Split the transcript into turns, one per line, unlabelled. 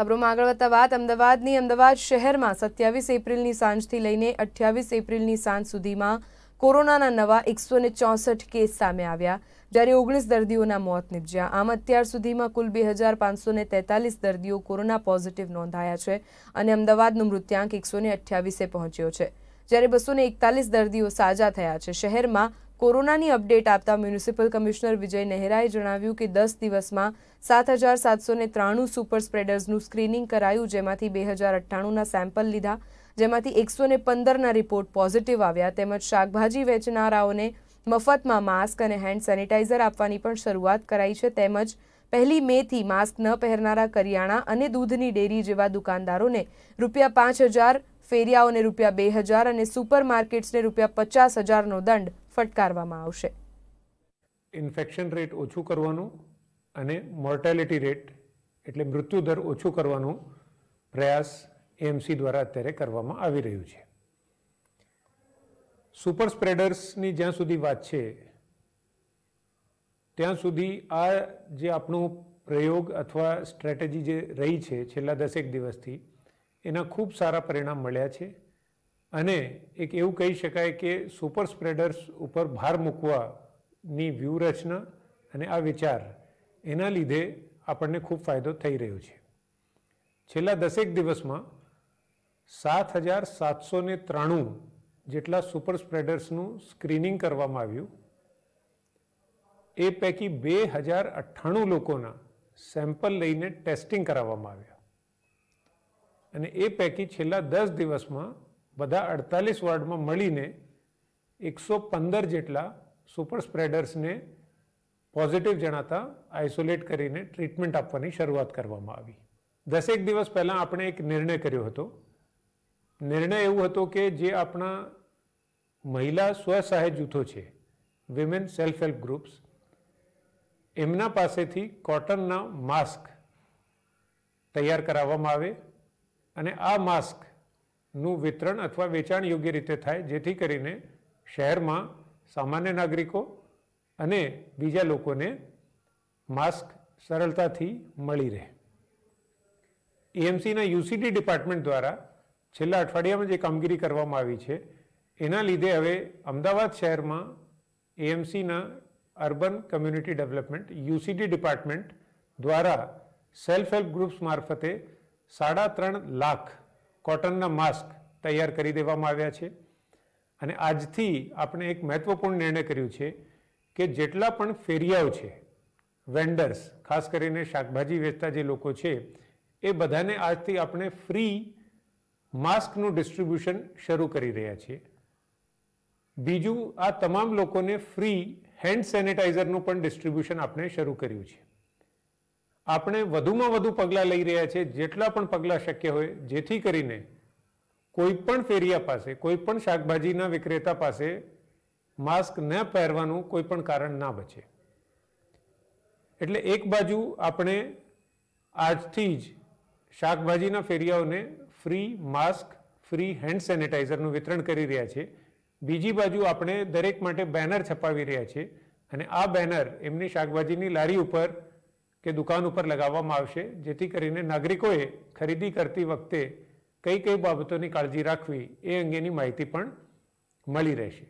ખબરોમાં આગળ વધતા વાત અમદાવાદની અમદાવાદ શહેરમાં સત્યાવીસ એપ્રિલની સાંજથી લઈને અઠ્યાવીસ એપ્રિલની સાંજ સુધીમાં કોરોનાના નવા એકસો કેસ સામે આવ્યા જ્યારે ઓગણીસ દર્દીઓના મોત નિપજ્યા આમ અત્યાર સુધીમાં કુલ બે હજાર પાંચસો તેતાલીસ દર્દીઓ કોરોના પોઝિટિવ નોંધાયા છે અને અમદાવાદનો મૃત્યાંક એકસો અઠ્યાવીસે પહોંચ્યો છે જ્યારે બસો એકતાલીસ દર્દીઓ સાજા થયા છે શહેરમાં કોરોનાની અપડેટ આપતા મ્યુનિસિપલ કમિશનર વિજય નહેરાએ જણાવ્યું કે દસ દિવસમાં સાત હજાર સાતસો ને ત્રાણું સુપર સ્પ્રેડર્સનું સ્ક્રીનિંગ કરાયું જેમાંથી બે હજાર અઠ્ઠાણુંના સેમ્પલ લીધા જેમાંથી એકસો ને પંદરના રિપોર્ટ પોઝિટિવ આવ્યા તેમજ શાકભાજી વેચનારાઓને મફતમાં માસ્ક અને હેન્ડ સેનિટાઈઝર આપવાની પણ શરૂઆત કરાઈ છે તેમજ પહેલી મેથી માસ્ક ન પહેરનારા કરિયાણા અને દૂધની ડેરી જેવા દુકાનદારોને રૂપિયા પાંચ હજાર ફેરિયાઓને રૂપિયા બે હજાર અને સુપર માર્કેટ્સને રૂપિયા પચાસ હજારનો દંડ ફટકારવામાં આવશે
ઇન્ફેક્શન રેટ ઓછું કરવાનું અને મોર્ટેલિટી રેટ એટલે મૃત્યુદર ઓછું કરવાનો પ્રયાસ એમસી દ્વારા અત્યારે કરવામાં આવી રહ્યું છે સુપર સ્પ્રેડર્સની જ્યાં સુધી વાત છે ત્યાં સુધી આ જે આપણો પ્રયોગ અથવા સ્ટ્રેટેજી જે રહી છે છેલ્લા દસેક દિવસથી એના ખૂબ સારા પરિણામ મળ્યા છે અને એક એવું કહી શકાય કે સુપર સ્પ્રેડર્સ ઉપર ભાર મૂકવાની વ્યૂહરચના અને આ વિચાર એના લીધે આપણને ખૂબ ફાયદો થઈ રહ્યો છે છેલ્લા દસેક દિવસમાં સાત હજાર સાતસો ને ત્રાણું જેટલા સુપર સ્પ્રેડર્સનું સ્ક્રીનિંગ કરવામાં આવ્યું એ પૈકી બે હજાર અઠ્ઠાણું લોકોના સેમ્પલ લઈને ટેસ્ટિંગ કરાવવામાં આવ્યા અને એ પૈકી છેલ્લા દસ દિવસમાં બધા અડતાલીસ વોર્ડમાં મળીને એકસો પંદર જેટલા સુપર સ્પ્રેડર્સને પોઝિટિવ જણાતા આઇસોલેટ કરીને ટ્રીટમેન્ટ આપવાની શરૂઆત કરવામાં આવી દસેક દિવસ પહેલાં આપણે એક નિર્ણય કર્યો હતો નિર્ણય એવો હતો કે જે આપણા મહિલા સ્વસહાય જૂથો છે વિમેન સેલ્ફ હેલ્પ ગ્રુપ્સ એમના પાસેથી કોટનના માસ્ક તૈયાર કરાવવામાં આવે અને આ માસ્ક નું વિતરણ અથવા વેચાણ યોગ્ય રીતે થાય જેથી કરીને શહેરમાં સામાન્ય નાગરિકો અને બીજા લોકોને માસ્ક સરળતાથી મળી રહે એએમસીના યુસીડી ડિપાર્ટમેન્ટ દ્વારા છેલ્લા અઠવાડિયામાં જે કામગીરી કરવામાં આવી છે એના લીધે હવે અમદાવાદ શહેરમાં એએમસીના urban community development UCD department દ્વારા સેલ્ફ હેલ્પ ગ્રુપ્સ મારફતે સાડા ત્રણ લાખ કોટનના માસ્ક તૈયાર કરી દેવામાં આવ્યા છે અને આજથી આપણે એક મહત્વપૂર્ણ નિર્ણય કર્યો છે કે જેટલા પણ ફેરિયાઓ છે વેન્ડર્સ ખાસ કરીને શાકભાજી વેચતા જે લોકો છે એ બધાને આજથી આપણે ફ્રી માસ્કનું ડિસ્ટ્રીબ્યુશન શરૂ કરી રહ્યા છીએ બીજું આ તમામ લોકોને ફ્રી હેન્ડ સેનિટાઈઝરનું પણ ડિસ્ટ્રીબ્યુશન આપણે શરૂ કર્યું છે આપણે વધુમાં વધુ પગલાં લઈ રહ્યા છે જેટલા પણ પગલાં શક્ય હોય જેથી કરીને કોઈ પણ ફેરિયા પાસે કોઈ પણ શાકભાજીના વિક્રેતા પાસે માસ્ક ન પહેરવાનું કોઈ પણ કારણ ના બચે એટલે એક બાજુ આપણે આજથી જ શાકભાજીના ફેરિયાઓને ફ્રી માસ્ક ફ્રી હેન્ડ સેનિટાઈઝરનું વિતરણ કરી રહ્યા છે બીજી બાજુ આપણે દરેક માટે બેનર છપાવી રહ્યા છીએ અને આ બેનર એમની શાકભાજીની લારી ઉપર કે દુકાન ઉપર લગાવવામાં આવશે જેથી કરીને નાગરિકોએ ખરીદી કરતી વખતે કઈ કઈ બાબતોની કાળજી રાખવી એ અંગેની માહિતી પણ મળી રહેશે